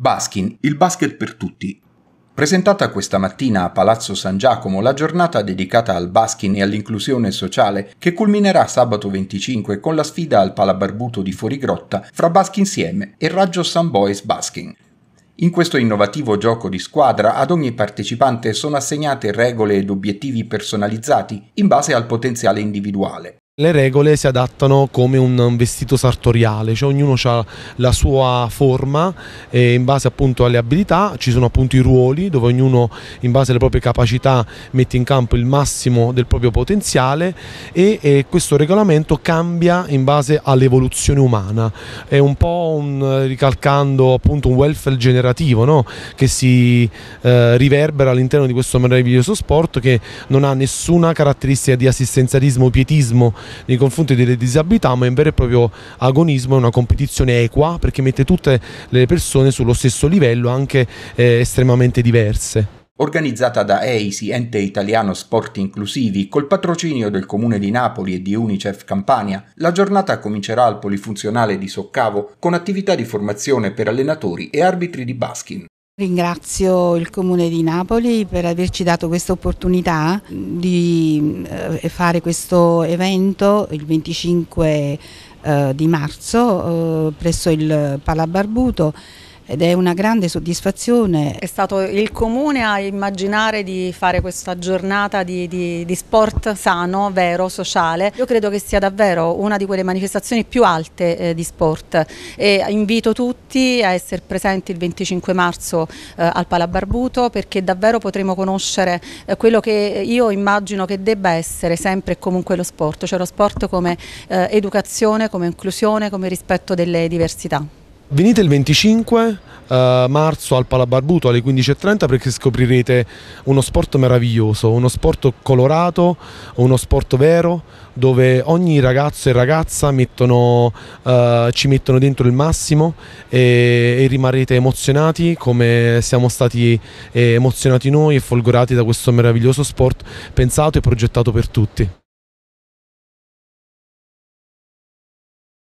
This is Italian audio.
Baskin, il basket per tutti. Presentata questa mattina a Palazzo San Giacomo la giornata dedicata al baskin e all'inclusione sociale che culminerà sabato 25 con la sfida al Palabarbuto di Fuorigrotta fra Baskin Insieme e Raggio San Boys Baskin. In questo innovativo gioco di squadra ad ogni partecipante sono assegnate regole ed obiettivi personalizzati in base al potenziale individuale. Le regole si adattano come un vestito sartoriale, cioè ognuno ha la sua forma e in base appunto alle abilità ci sono appunto i ruoli dove ognuno in base alle proprie capacità mette in campo il massimo del proprio potenziale e, e questo regolamento cambia in base all'evoluzione umana, è un po' un, eh, ricalcando appunto un welfare generativo no? che si eh, riverbera all'interno di questo meraviglioso sport che non ha nessuna caratteristica di assistenzialismo o pietismo nei confronti delle disabilità, ma è un vero e proprio agonismo, è una competizione equa perché mette tutte le persone sullo stesso livello, anche eh, estremamente diverse organizzata da EISI, ente italiano Sport Inclusivi, col patrocinio del Comune di Napoli e di Unicef Campania, la giornata comincerà al polifunzionale di Soccavo con attività di formazione per allenatori e arbitri di basking. Ringrazio il Comune di Napoli per averci dato questa opportunità di eh, fare questo evento il 25 eh, di marzo eh, presso il Palabarbuto ed è una grande soddisfazione. È stato il comune a immaginare di fare questa giornata di, di, di, sport sano, vero, sociale. Io credo che sia davvero una di quelle manifestazioni più alte eh, di sport e invito tutti a essere presenti il 25 marzo eh, al Palabarbuto perché davvero potremo conoscere eh, quello che io immagino che debba essere sempre e comunque lo sport, cioè lo sport come eh, educazione, come inclusione, come rispetto delle diversità venite il 25 Uh, eh, marzo al Palabarbuto alle 15.30 perché scoprirete uno sport meraviglioso, uno sport colorato, uno sport vero dove ogni ragazzo e ragazza mettono, uh, ci mettono dentro il massimo e, e, rimarrete emozionati come siamo stati eh, emozionati noi e folgorati da questo meraviglioso sport pensato e progettato per tutti.